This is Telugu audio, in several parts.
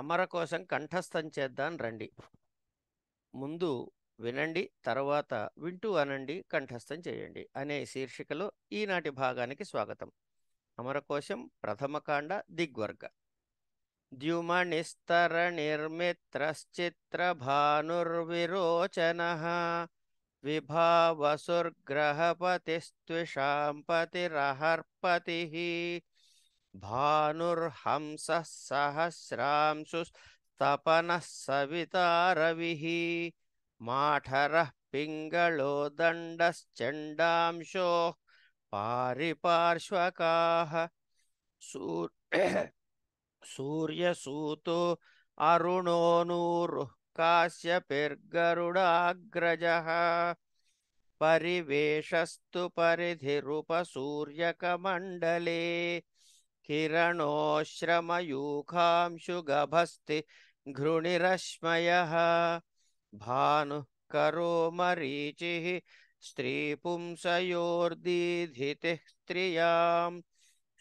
అమర కోసం కంఠస్థం చేద్దాం రండి ముందు వినండి తర్వాత వింటూ అనండి కంఠస్థం చేయండి అనే శీర్షికలో ఈనాటి భాగానికి స్వాగతం అమరకోశం ప్రథమకాండ దిగ్వర్గ భానుర్విరోచన విభావసుర్గ్రహపతిస్త్విషాంపతిరహర్పతి भानुर्हंसः सहस्रांशुस्तपनः सविता रविः माठरः पिङ्गलो दण्डश्चण्डांशोः पारिपार्श्वकाः सूर् सूर्यसूतो अरुणो नूरुः काश्यपिर्गरुडाग्रजः परिवेशस्तु परिधिरुपसूर्यकमण्डले किरणोश्रमयूखांशुगभस्ति घृणिरश्मयः भानुः करो मरीचिः स्त्रीपुंसयोर्दीधितिः स्त्रियां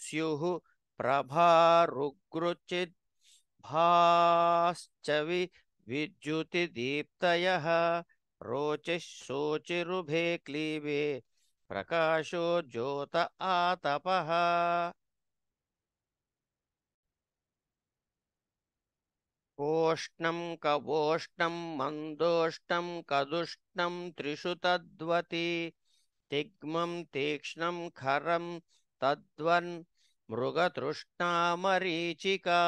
स्युः प्रभारुग्रुचिद् भाश्चवि विद्युतिदीप्तयः रोचिः शोचिरुभे क्लीबे प्रकाशो ज्योत आतपः ఓష్ణం కవోష్ణం మందోష్ణం కదుష్ణం త్రిషు తద్వతి తిగ్మం తీక్ష్ణం ఖరం తద్వన్ మృగతృష్ణామరీచికా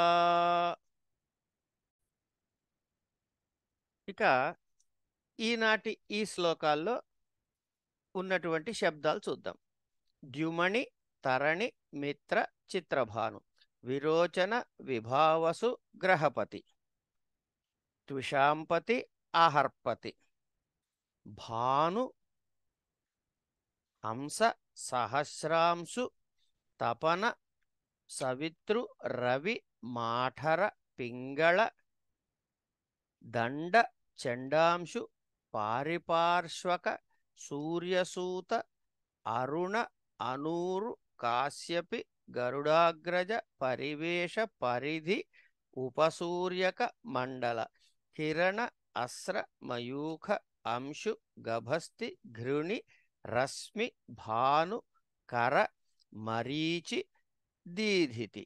ఇక ఈనాటి ఈ శ్లోకాల్లో ఉన్నటువంటి శబ్దాలు చూద్దాం ద్యుమణి తరణి మిత్ర చిత్రభాను విరోచన విభావసు గ్రహపతి త్విషాంపతి అహర్పతి భాను హంస సహస్రాంశు తపన సవితృ రవి మాఠర పింగళ దండ చండాంశు పారిపార్శ్వక సూర్యసూత అరుణ అనూరు కాశ్యపి గరుడాగ్రజ పరివేష పరిధి ఉపసూర్యక మండల కిరణ అస్ర మయూఖ అంశు గభస్తి ఘృణి రశ్మి భాను కర మరీచి దీధితి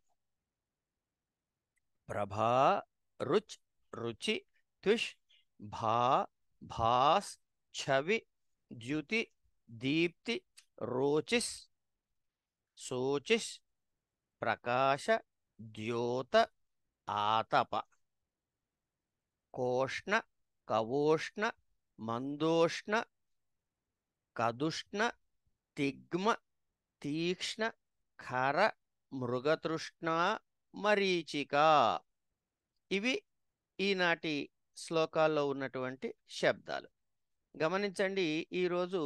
ప్రభా రుచ్ రుచి త్విష్ భా భాస్ ఛవి ద్యుతి దీప్తి రోచిస్ సోచిస్ ప్రకాశ ద్యోత ఆతప కోష్ణ కవోష్ణ మందోష్ణ కదుష్ణ తిగ్మ తీక్ష్ణ ఖర మృగతృష్ణ మరీచిక ఇవి ఈనాటి శ్లోకాల్లో ఉన్నటువంటి శబ్దాలు గమనించండి ఈరోజు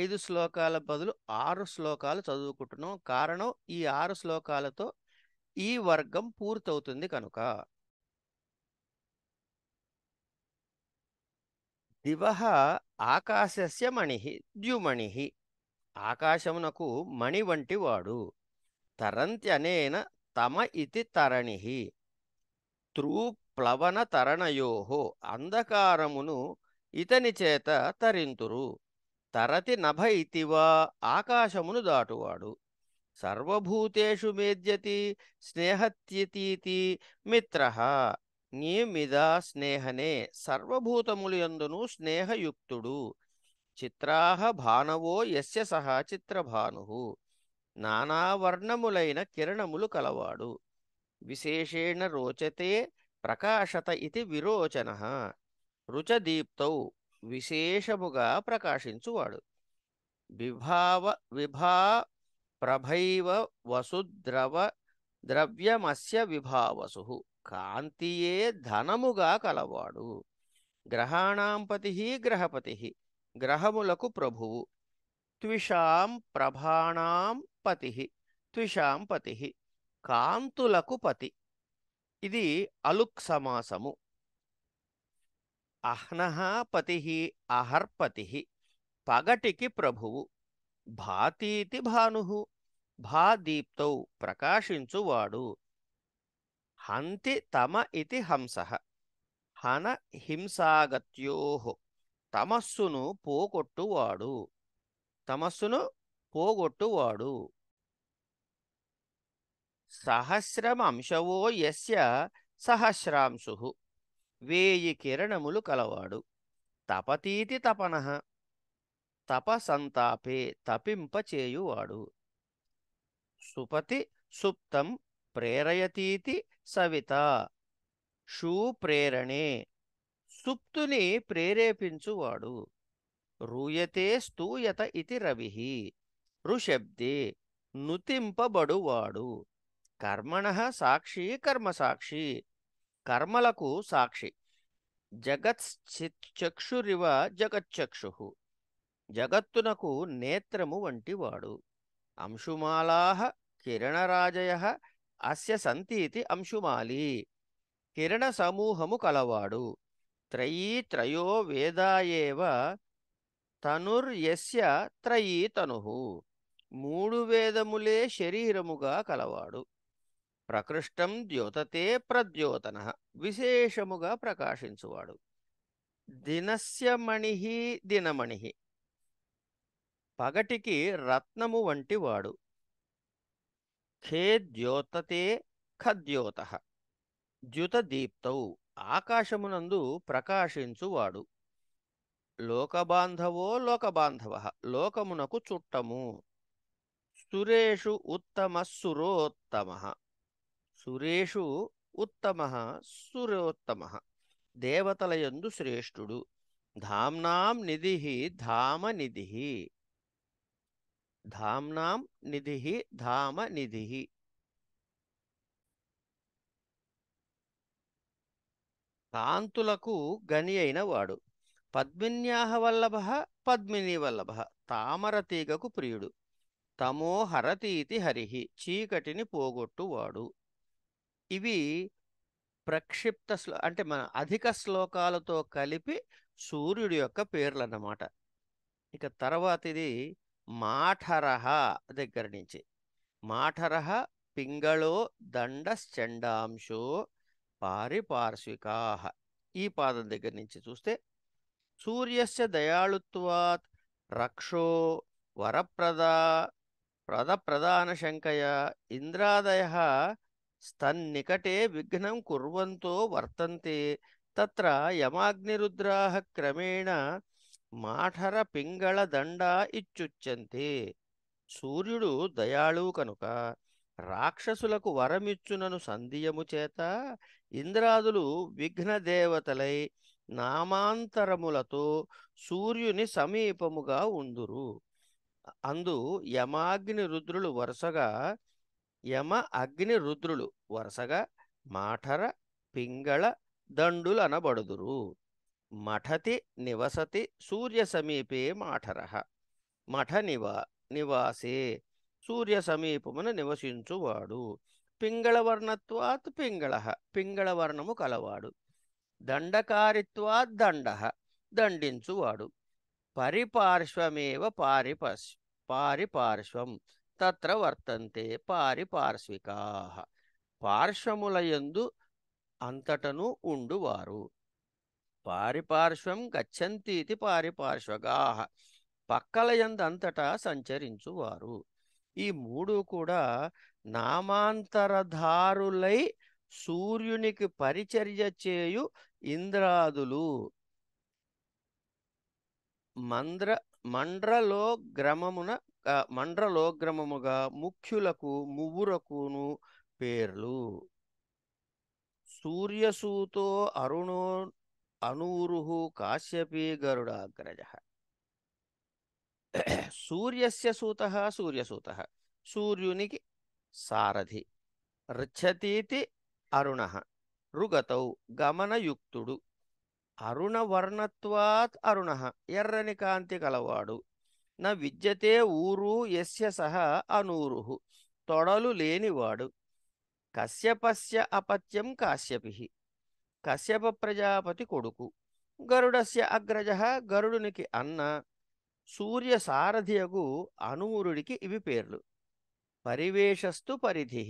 ఐదు శ్లోకాల బదులు ఆరు శ్లోకాలు చదువుకుంటున్నాం కారణం ఈ ఆరు శ్లోకాలతో ఈ వర్గం పూర్తవుతుంది కనుక దివ ఆకాశస్య మణి ద్యుమణి ఆకాశమునకు మణి వంటివాడు తరంత్యనేన తమ ఇది తరణి త్రూప్లవన తరణయో అంధకారమును ఇతని చేత తరింతురు తరతి నభ ఇతివా ఆకాశమును దాటువాడు సర్వభూతేషు మేద్యతి స్నేహత్యతీతి మిత్ర నీ మీద స్నేహనే సర్వభూతములందును స్నేహయుక్తుడు చిత్రాహ భానవో యస్య సహా చిత్రభాను నానావర్ణములైన కిరణములు కలవాడు విశేషేణ రోచతే ప్రకాశత ఇది విరోచన రుచదీప్తౌ విశేషముగా ప్రకాశించువాడు విభావ విభా ప్రభైవ వసుద్రవ ద్రవ్యమస్య విభావసు కాంతియే ధనముగా కలవాడు గ్రహాణాంపతి గ్రహపతి గ్రహములకు ప్రభువు త్విషాం ప్రభాణాం పతి త్విషాం పతి కాంతులకు పతి ఇది అలుక్ సమాసము అహ్నహాపతి అహర్పతి పగటికి ప్రభువు భాతీతి భాను భాదీప్తౌ ప్రకాశించువాడు హంతి తమ ఇది హంస హన హింసాగత్యో తమస్సును పోగొట్టువాడు తమస్సును పోగొట్టువాడు సహస్రమంశవో అంశవో యస్య సహస్రాంశు వేయి కిరణములు కలవాడు తపతీతి తపన తపసంతాపే తపింపచేయువాడు సుపతి సుప్తం ప్రేరయతీతి సవిత షూ ప్రేరణే సుప్తుని ప్రేరేపించువాడు రూయతే స్తూయత ఇతి రవి ఋషబ్దే నుతింపబడువాడు కర్మణ సాక్షి కర్మసాక్షి కర్మలకు సాక్షి జగత్చక్షురివ జగచ్చక్షు జగత్తునకు నేత్రము వంటివాడు అంశుమాలాహ కిరణరాజయ అస్య సంతీతి అంశుమాలి కిరణ సమూహము కలవాడు త్రయీ త్రయో వేదాయేవ తనుర్యస్య త్రయీ తను మూడు వేదములే శరీరముగా కలవాడు ప్రకృష్టం ద్యోతతే ప్రద్యోతన విశేషముగా ప్రకాశించువాడు దినస్య మణి దినమణి పగటికి రత్నము వంటివాడు ఖే ద్యోతతే ఖద్యోత ద్యుతదీప్తౌ ఆకాశమునందు ప్రకాశించువాడు లోకబాంధవో లోకబాంధవ లోకమునకు చుట్టము సురేషు ఉత్తమ సురోత్తమ సురేషు ఉత్తమ సురోత్తమ దేవతలయందు శ్రేష్ఠుడు ధామ్నాం నిధి ధామనిధి ధామ్నాం నిధి ధామ నిధి కాంతులకు గని అయిన వాడు పద్మిన్యాహ వల్లభ పద్మిని వల్లభ తామర తీగకు ప్రియుడు తమో హరతీతి హరిహి చీకటిని పోగొట్టువాడు ఇవి ప్రక్షిప్త శ్లో అంటే మన అధిక శ్లోకాలతో కలిపి సూర్యుడి యొక్క పేర్లు అన్నమాట ఇక తర్వాతిది మాఠరహ దగ్గర నుంచి మాఠరహ పింగళో దండశ్చండాంశో పారిపార్శ్వికాహ ఈ పాదం దగ్గర నుంచి చూస్తే సూర్యస్ దయాళుత్వాత్ రక్షో వరప్రదా ప్రద ప్రధాన శంకయ ఇంద్రాదయ స్తన్నికటే విఘ్నం కుర్వంతో వర్తంతే తత్ర యమాగ్నిరుద్రాహ క్రమేణ మాఠర పింగళ దండ ఇచ్చుచ్చంతి సూర్యుడు దయాళు కనుక రాక్షసులకు వరమిచ్చునను సంధియము చేత ఇంద్రాదులు విఘ్నదేవతలై నామాంతరములతో సూర్యుని సమీపముగా ఉందురు అందు యమాగ్ని రుద్రులు వరుసగా యమ అగ్ని రుద్రులు వరుసగా మాఠర పింగళ దండులు అనబడుదురు మఠతి నివసతి సూర్య సమీపే మాఠర మఠ నివా నివాసే సూర్య సమీపమున నివసించువాడు పింగళవర్ణత్వాత్ పింగళ పింగళవర్ణము కలవాడు దండకారిత్వాత్ దండ దండించువాడు పరిపార్శ్వమేవ పారిపశ్ పారిపార్శ్వం తత్ర వర్తంతే పారిపార్శ్వికా పార్శ్వములయందు అంతటను ఉండువారు పారిపార్శ్వం గచ్చంతీతి పారిపార్శ్వగా పక్కల ఎందంతటా సంచరించువారు ఈ మూడు కూడా నామాంతరధారులై సూర్యునికి పరిచర్య చేయు ఇంద్రాదులు మంద్ర మండ్రలోగ్రమమున మండ్రలోగ్రమముగా ముఖ్యులకు మువ్వురకును పేర్లు సూర్యసూతో అరుణో అనూరు కాశ్యపీ గరుడాగ్రజ సూర్యస్య సూత సూర్యసూత సూర్యునికి సారథి రిచ్చతీతి అరుణ రుగతౌ గమనయుక్తుడు అరుణవర్ణత్వాత్ అరుణ ఎర్రని కాంతి కలవాడు నా విద్యతే ఊరు ఎస్య సహ అనూరు తొడలు లేనివాడు కశ్యపస్య అపత్యం కాశ్యపి కశ్యప ప్రజాపతి కొడుకు గరుడస్య అగ్రజ గరుడునికి అన్న సూర్య సారథియగు అనూరుడికి ఇవి పేర్లు పరివేశస్తు పరిధి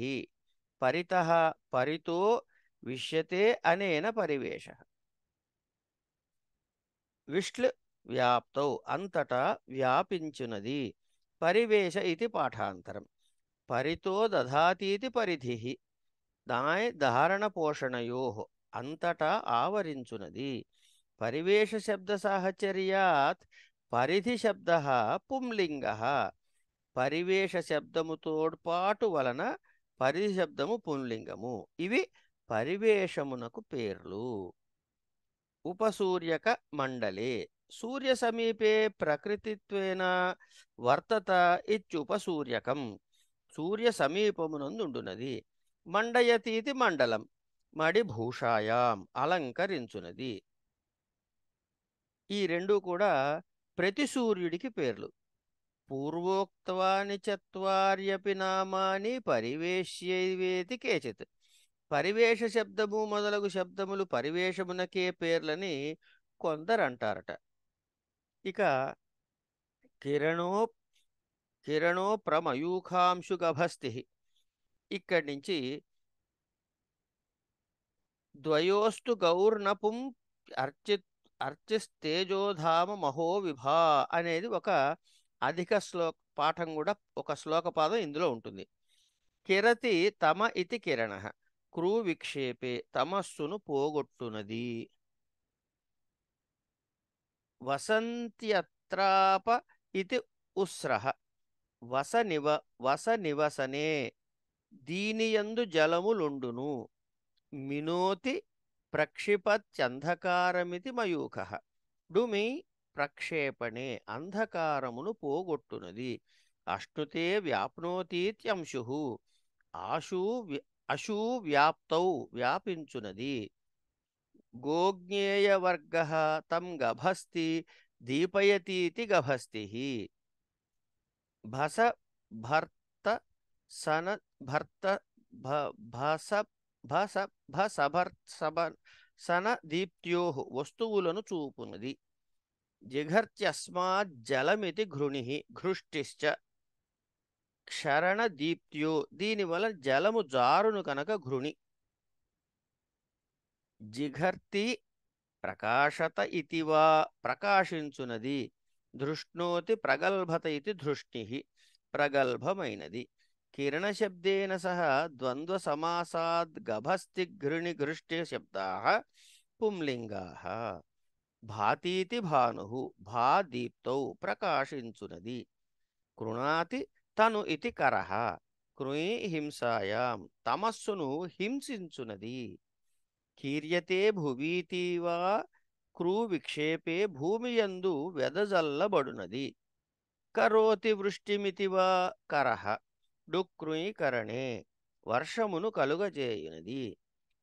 పరిత పరితో విష్యతే అనేన పరివేష విష్ల్ వ్యాప్తౌ అంతటా వ్యాపించునది పరివేష ఇది పాఠాంతరం పరితో దధాతీతి పరిధి దాయ్ ధారణ పోషణయో అంతటా ఆవరించునది పరివేష శబ్ద సాహచర్యాత్ పరిధి శబ్ద పుంలింగ పరివేష శబ్దము తోడ్పాటు వలన పరిధి శబ్దము పుంలింగము ఇవి పరివేషమునకు పేర్లు ఉపసూర్యక మండలే సూర్య సమీపే ప్రకృతిత్వేన వర్తత ఇచ్చుపసూర్యకం సూర్య సమీపమునందుండునది మండయతీతి మండలం మడిభూషాయాం అలంకరించునది ఈ రెండు కూడా ప్రతి సూర్యుడికి పేర్లు పూర్వోక్తవాని చత్వార్యపి నామాని పరివేశ్యవేతి కేచిత్ పరివేష శబ్దము మొదలగు శబ్దములు పరివేషమునకే పేర్లని కొందరంటారట ఇక కిరణో కిరణో ప్రమయూఖాంశుగభస్తి ఇక్కడి నుంచి ద్వయోస్తు గౌర్ణపుం అర్చి అర్చిస్తేజోధామ మహో విభా అనేది ఒక అధిక శ్లోక పాఠం కూడా ఒక శ్లోకపాదం ఇందులో ఉంటుంది కిరతి తమ ఇతి కిరణ క్రూ విక్షేపే తమస్సును పోగొట్టునది వసంత్యత్రాప ఇది ఉస్రహ వసనివ వసనివసనే దీనియందు జలములుండును మినోతి ప్రక్షిపత్యంధకారమితి మయూఖ డుమి ప్రక్షేపణే అంధకారమును పోగొట్టునది అష్ణుతే వ్యాప్నోతీత్యంశు ఆశు అశూ వ్యాప్తౌ వ్యాపించునది గోజ్ఞేయవర్గ తం గభస్తి దీపయతీతి గభస్తి భస భర్త సన భర్త భస భస భసభర్ సభ సన దీప్త్యో వస్తువులను చూపునది జిఘర్త్యస్మాత్ జలమితి ఘృణి ఘృష్టిశ్చ క్షరణ దీప్త్యో దీనివల్ల జలము జారును కనుక ఘృణి జిఘర్తి ప్రకాశత ఇతివా ప్రకాశించునది ధృష్ణోతి ప్రగల్భత ఇది దృష్టి ప్రగల్భమైనది కిరణశబ్దేన సహ సమాసాద్ గభస్తి ఘృణి ఘృష్టి శబ్దా పుంలింగా భాతీతి భాను భా దీప్తౌ ప్రకాశించునది కృణాతి తను ఇది కరహ కృయి హింసాయాం తమస్సును హింసించునది కీర్యతే భువీతీవా క్రూ విక్షేపే భూమియందు వెదజల్లబడునది కరోతి వృష్టిమితివా కరహ డుక్రుయీకరణే వర్షమును కలుగజేయునది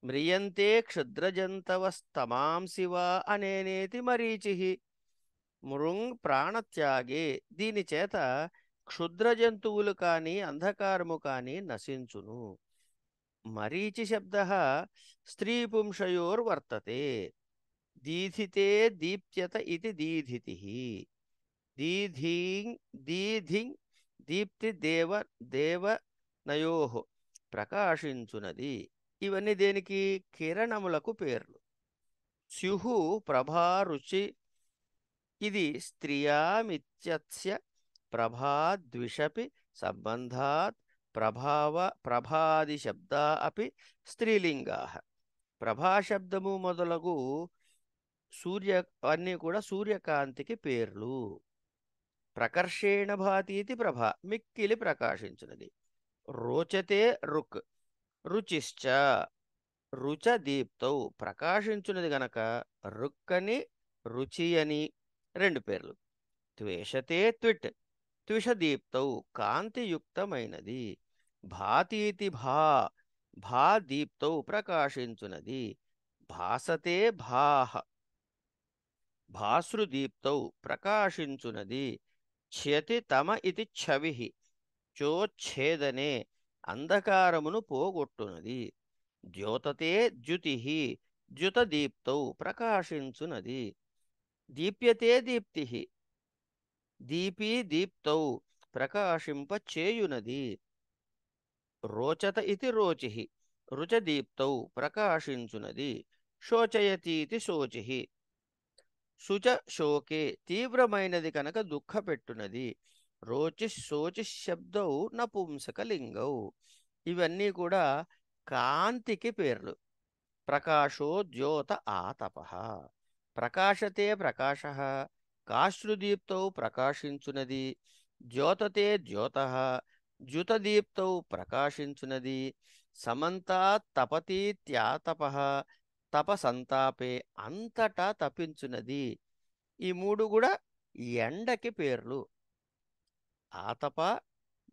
మ్రియంతే క్షుద్రజంతవస్తమాంశివా అనేనేతి మరీచి మృంగ్ ప్రాణత్యాగే దీనిచేత క్షుద్రజంతువులు కాని అంధకారము కాని నశించును మరీచి శబ్ద స్త్రీపుంషయోర్వర్తతే దీధితే దీప్త్యత ఇది దీధితి దీధీ దీధింగ్ దీప్తి దేవ దేవనయోహో ప్రకాశించునది ఇవన్నీ దేనికి కిరణములకు పేర్లు స్యుహు రుచి ఇది స్త్రియామిత్యస్య ప్రభాద్విషపి సంబంధాత్ ప్రభావ ప్రభాది శబ్దా అపి స్త్రీలింగా ప్రభాశబ్దము మొదలగు సూర్య అన్నీ కూడా సూర్యకాంతికి పేర్లు ప్రకర్షేణ భాతీతి ప్రభ మిక్కిలి ప్రకాశించినది రోచతే రుక్ రుచిశ్చ రుచ దీప్తౌ ప్రకాశించున్నది గనక రుక్కని రుచి అని రెండు పేర్లు త్వేషతే ట్విట్ త్విషదీప్తౌ కాంతియుక్తమైనది భాతీతి భా భా దీప్తౌ భాసతే భాహ భాసృదీప్తౌ ప్రకాశించునది క్షతి తమ ఇది ఛవి చోచ్ఛేదనే అంధకారమును పోగొట్టునది ద్యోతతే ద్యుతి ద్యుతదీప్తౌ ప్రకాశించునది దీప్యతే దీప్తి దీపీ దీప్తౌ ప్రకాశింప రోచత ఇది రోచి రుచదీప్తౌ ప్రకాశించునది శోచయతీతి శోచి సుచ శోకే తీవ్రమైనది కనుక దుఃఖపెట్టునది రోచి శోచి శబ్దవు నపుంసక ఇవన్నీ కూడా కాంతికి పేర్లు ప్రకాశో ద్యోత ఆతప ప్రకాశతే ప్రకాశ కాశ్రుదీప్తవు ప్రకాశించునది ద్యోతతే ద్యోత జ్యుతదీప్తవు ప్రకాశించునది సమంతా తపతీత్యాతప తపసంతాపే అంతటా తపించునది ఈ మూడు కూడా ఎండకి పేర్లు ఆతప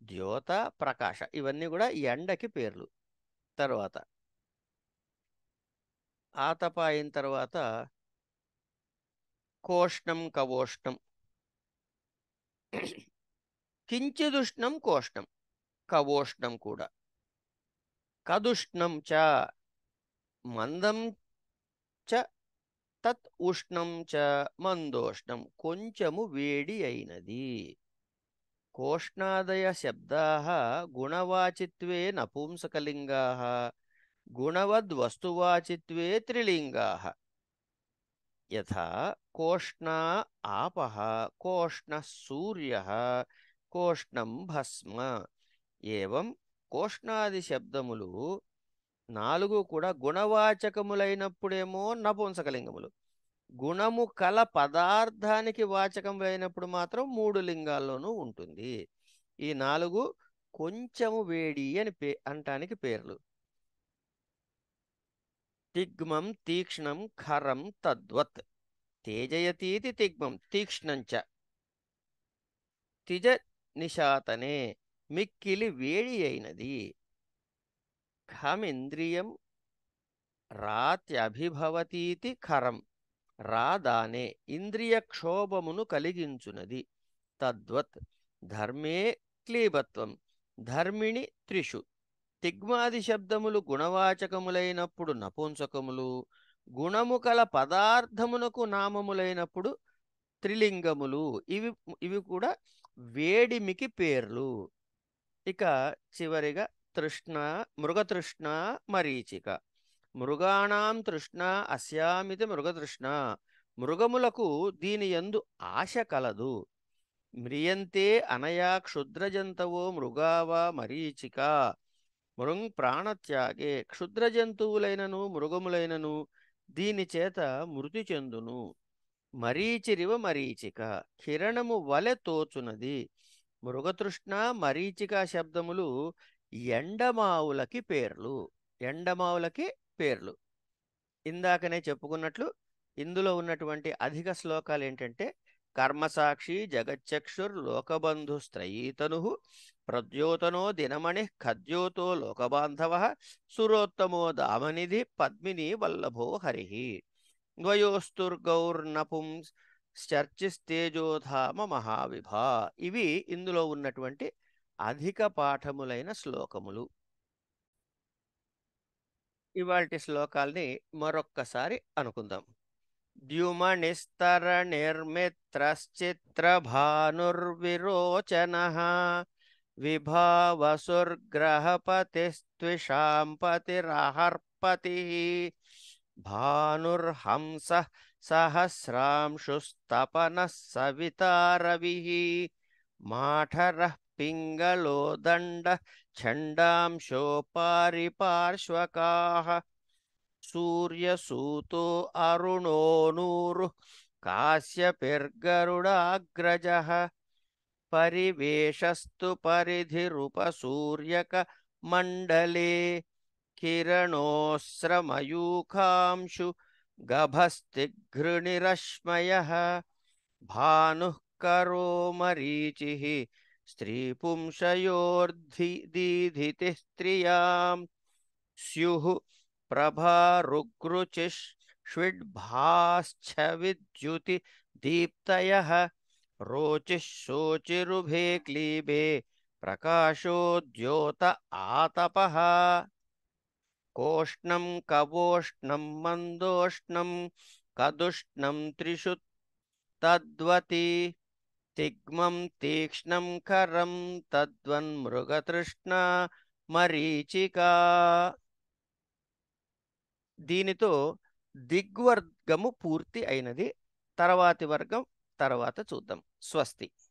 ద్యోత ప్రకాశ ఇవన్నీ కూడా ఎండకి పేర్లు తర్వాత ఆతప అయిన తర్వాత కోష్ణం కవోష్ణం కించిదుష్ణం కోష్ణం కవోష్ణం కూడా కదుష్ణం చ మందం తత్ ఉష్ణం చ మందోష్ణం కొంచెము వేడి అయినది కోష్ణాదయ శబ్దా గుణవాచిత్వే నపుంసకలింగా గుణవద్వస్తువాచిత్వే త్రిలింగా యథా కోష్ణా ఆప కోష్ణ సూర్య కోష్ణం భస్మ ఏం కోష్ణాది శబ్దములు నాలుగు కూడా గుణవాచకములైనప్పుడేమో నపుంసకలింగములు గుణము కల పదార్థానికి వాచకములైనప్పుడు మాత్రం మూడు లింగాల్లోనూ ఉంటుంది ఈ నాలుగు కొంచెము వేడి అని పే అంటానికి పేర్లు తిగ్మం తీక్ష్ణం ఖరం తద్వత్ తేజయతీతి తిగ్మం తీక్ష్ణంచ తిజ నిషాతనే మిక్కిలి వేడి అయినది ఖమింద్రియం రాత్యభిభవతీతి ఖరం రాదానే ఇంద్రియ క్షోభమును కలిగించునది తద్వత్ ధర్మే క్లీబత్వం ధర్మిణి త్రిషు తిగ్మాది శబ్దములు గుణవాచకములైనప్పుడు నపుంసకములు గుణము కల పదార్థమునకు నామములైనప్పుడు త్రిలింగములు ఇవి ఇవి కూడా వేడిమికి పేర్లు ఇక చివరిగా తృష్ణ మృగతృష్ణ మరీచిక మృగాణం తృష్ణ అస్యామితి మృగతృష్ణ మృగములకు దీని యందు ఆశ కలదు మ్రియంతే అనయా క్షుద్రజంతవో మృగావా మరీచిక మృంగ్ ప్రాణత్యాగే క్షుద్రజంతువులైనను మృగములైనను దీని చేత మృతి చెందును మరీచిరివ మరీచిక కిరణము వలె తోచునది మృగతృష్ణ మరీచిక శబ్దములు ఎండమావులకి పేర్లు ఎండమావులకి పేర్లు ఇందాకనే చెప్పుకున్నట్లు ఇందులో ఉన్నటువంటి అధిక శ్లోకాలు ఏంటంటే కర్మసాక్షి జగచ్చక్షుర్ లోకబంధు స్త్రయీతను ప్రద్యోతనో దినమణి ఖద్యోతో లోకబాంధవ సురోత్తమో దామనిధి పద్మిని వల్లభో హరి ద్వయోస్తుర్గౌర్నపుం చర్చిస్తేజోధామ మహావిభా ఇవి ఇందులో ఉన్నటువంటి అధిక పాఠములైన శ్లోకములు ఇవాటి శ్లోకాల్ని మరొక్కసారి అనుకుందాం ద్యుమణిస్తర నిర్మిత్రశ్చిత్ర భానుర్విరోచన విభావసుర్గ్రహపతిస్త్విషాంపతిరహర్పతి భానుర్హంస సహస్రాంశుస్తపన సవితారవి మాఠర पिङ्गलो दण्ड छण्डांशो पारिपार्श्वकाः सूर्यसूतोऽरुणो परिवेशस्तु काश्यपिर्गरुडाग्रजः परिवेषस्तु परिधिरुपसूर्यकमण्डले किरणोऽस्रमयूखांशुगभस्तिघृणिरश्मयः भानुः करो मरीचिः स्त्रीपुंशयोर्धिदीधिति स्त्रियां स्यु प्रभारुग्रुचिष्विड्भा दीप्तयः रोचिः शोचिरुभे क्लीबे प्रकाशो द्योत आतपः कोष्ण कवोष्णं मंदोष्ण कदुष्णं त्रिषु तद्वती तिग्मं तीक्ष्णं తద్వన్ తద్వన్మృగతృష్ణ మరీచికా దీనితో దిగ్వర్గము పూర్తి అయినది తర్వాతి వర్గం తర్వాత చూద్దాం స్వస్తి